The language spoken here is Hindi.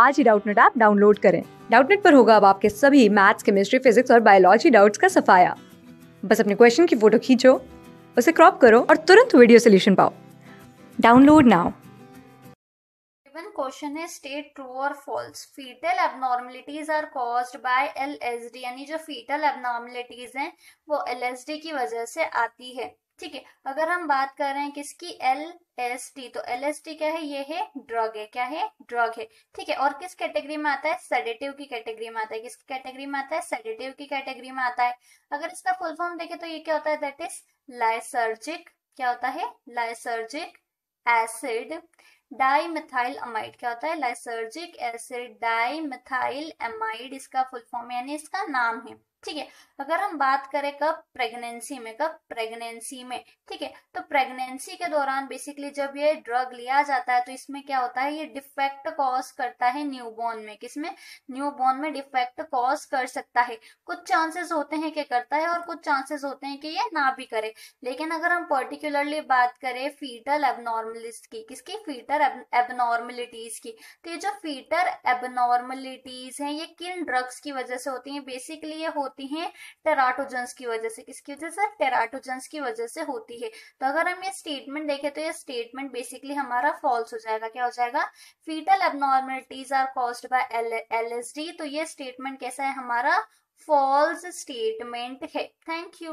आज ही डाउटनेट ऐप डाउनलोड करें डाउटनेट पर होगा अब आपके सभी मैथ्स केमिस्ट्री फिजिक्स और बायोलॉजी डाउट्स का सफाया बस अपने क्वेश्चन की फोटो खींचो उसे क्रॉप करो और तुरंत वीडियो सोल्यूशन पाओ डाउनलोड नाउ क्वेश्चन है स्टेट ट्रू और false fetal abnormalities are caused by LSD यानी जो फीटल एबनॉर्मलिटीज हैं वो एलएसडी की वजह से आती है ठीक है अगर हम बात कर रहे हैं किसकी एल एस टी तो एल एस टी क्या है ये है ड्रग है क्या है ड्रग है ठीक है और किस कैटेगरी में आता है सेडेटिव की कैटेगरी में आता है किस कैटेगरी में आता है सेडेटिव की कैटेगरी में आता है अगर इसका फुल फॉर्म देखे तो ये क्या होता है दैट इज लाइसर्जिक क्या होता है lysergic acid di methyl amide क्या होता है lysergic acid di methyl amide इसका फुल फॉर्म यानी इसका नाम है ठीक है अगर हम बात करें कब प्रेगनेंसी में कब प्रेगनेंसी में ठीक है तो प्रेगनेंसी के दौरान बेसिकली जब ये ड्रग लिया जाता है तो इसमें क्या होता है ये डिफेक्ट कॉज करता है न्यूबॉर्न में किसमें न्यूबॉर्न में डिफेक्ट कॉज कर सकता है कुछ चांसेस होते हैं कि करता है और कुछ चांसेस होते हैं कि ये ना भी करे लेकिन अगर हम पर्टिकुलरली बात करें फीटल एबनॉर्मलिस्ट की किसकी फीटल फीटर एबनॉर्मलिटीज की तो ये जो फीटर एबनॉर्मलिटीज हैं ये किन ड्रग्स की वजह से होती हैं बेसिकली ये होती हैं टेराटोजेंस की वजह से किसकी वजह से टेराटोजेंस की वजह से होती है तो अगर हम ये स्टेटमेंट देखें तो ये स्टेटमेंट बेसिकली हमारा फॉल्स हो जाएगा क्या हो जाएगा fetal abnormalities are cause by LSD तो ये स्टेटमेंट कैसा है हमारा फॉल्स स्टेटमेंट है थैंक यू